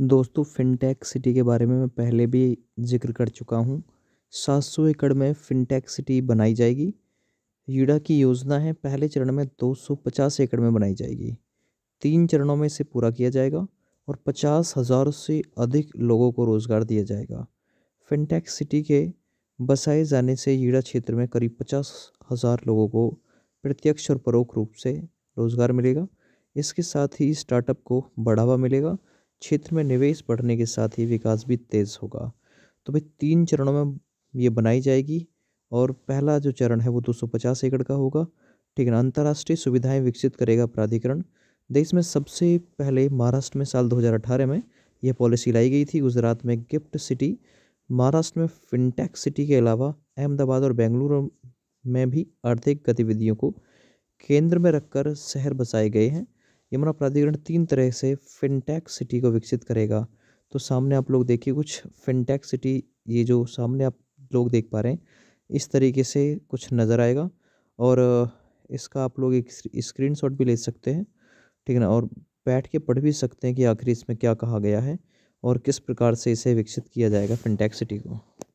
दोस्तों fintech city के बारे में मैं पहले भी जिक्र कर चुका हूँ सात सौ एकड़ में फिनटेक सिटी बनाई जाएगी यूडा की योजना है पहले चरण में दो सौ पचास एकड़ में बनाई जाएगी तीन चरणों में इसे पूरा किया जाएगा और पचास हज़ार से अधिक लोगों को रोज़गार दिया जाएगा फिनटेक सिटी के बसाए जाने से यूडा क्षेत्र में करीब पचास हज़ार लोगों को प्रत्यक्ष और परोक्ष रूप से रोज़गार मिलेगा इसके साथ ही स्टार्टअप को बढ़ावा मिलेगा क्षेत्र में निवेश बढ़ने के साथ ही विकास भी तेज़ होगा तो भाई तीन चरणों में ये बनाई जाएगी और पहला जो चरण है वो 250 एकड़ का होगा ठीक है ना अंतर्राष्ट्रीय सुविधाएं विकसित करेगा प्राधिकरण देश में सबसे पहले महाराष्ट्र में साल 2018 में यह पॉलिसी लाई गई थी गुजरात में गिफ्ट सिटी महाराष्ट्र में फिनटेक सिटी के अलावा अहमदाबाद और बेंगलुरु में भी आर्थिक गतिविधियों को केंद्र में रखकर शहर बसाए गए हैं यमुना प्राधिकरण तीन तरह से फिनटेक सिटी को विकसित करेगा तो सामने आप लोग देखिए कुछ फिनटेक सिटी ये जो सामने आप लोग देख पा रहे हैं इस तरीके से कुछ नज़र आएगा और इसका आप लोग एक स्क्रीन भी ले सकते हैं ठीक है ना और बैठ के पढ़ भी सकते हैं कि आखिर इसमें क्या कहा गया है और किस प्रकार से इसे विकसित किया जाएगा फिनटेक सिटी को